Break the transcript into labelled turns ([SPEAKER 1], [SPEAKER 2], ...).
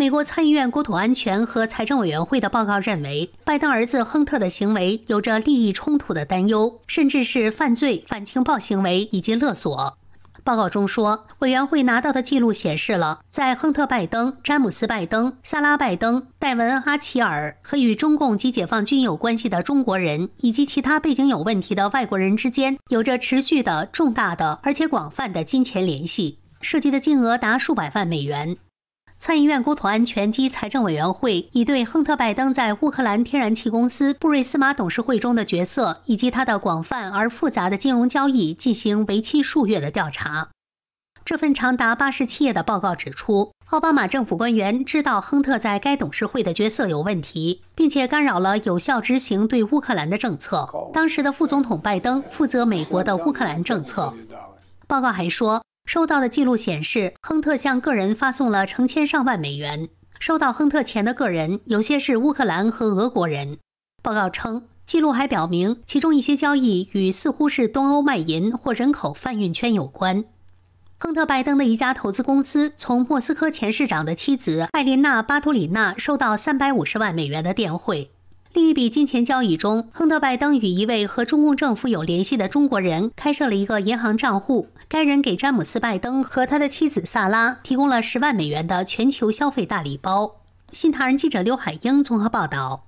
[SPEAKER 1] 美国参议院国土安全和财政委员会的报告认为，拜登儿子亨特的行为有着利益冲突的担忧，甚至是犯罪、反情报行为以及勒索。报告中说，委员会拿到的记录显示了，在亨特、拜登、詹姆斯·拜登、萨拉·拜登、戴文·阿奇尔和与中共及解放军有关系的中国人以及其他背景有问题的外国人之间，有着持续的、重大的而且广泛的金钱联系，涉及的金额达数百万美元。参议院国土安全及财政委员会已对亨特·拜登在乌克兰天然气公司布瑞斯马董事会中的角色，以及他的广泛而复杂的金融交易进行为期数月的调查。这份长达八十七页的报告指出，奥巴马政府官员知道亨特在该董事会的角色有问题，并且干扰了有效执行对乌克兰的政策。当时的副总统拜登负责美国的乌克兰政策。报告还说。收到的记录显示，亨特向个人发送了成千上万美元。收到亨特钱的个人，有些是乌克兰和俄国人。报告称，记录还表明，其中一些交易与似乎是东欧卖淫或人口贩运圈有关。亨特拜登的一家投资公司从莫斯科前市长的妻子艾琳娜·巴图里娜收到三百五十万美元的电汇。另一笔金钱交易中，亨特·拜登与一位和中共政府有联系的中国人开设了一个银行账户。该人给詹姆斯·拜登和他的妻子萨拉提供了十万美元的全球消费大礼包。新唐人记者刘海英综合报道。